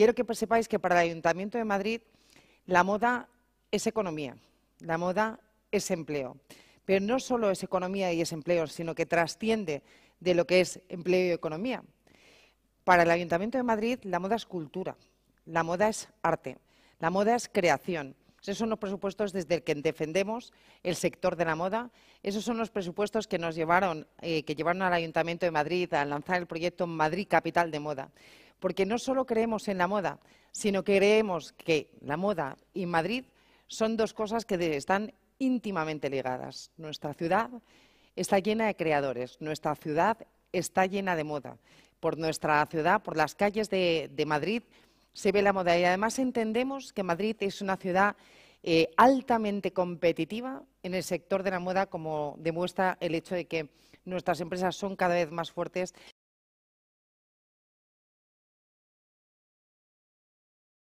quiero que sepáis que para el Ayuntamiento de Madrid la moda es economía, la moda es empleo. Pero no solo es economía y es empleo, sino que trasciende de lo que es empleo y economía. Para el Ayuntamiento de Madrid la moda es cultura, la moda es arte, la moda es creación. Esos son los presupuestos desde el que defendemos el sector de la moda. Esos son los presupuestos que nos llevaron, eh, que llevaron al Ayuntamiento de Madrid a lanzar el proyecto Madrid Capital de Moda porque no solo creemos en la moda, sino que creemos que la moda y Madrid son dos cosas que están íntimamente ligadas. Nuestra ciudad está llena de creadores, nuestra ciudad está llena de moda. Por nuestra ciudad, por las calles de, Madrid, se ve la moda y además entendemos que Madrid es una ciudad eh, altamente competitiva en el sector de la moda, como demuestra el hecho de que nuestras empresas son cada vez más fuertes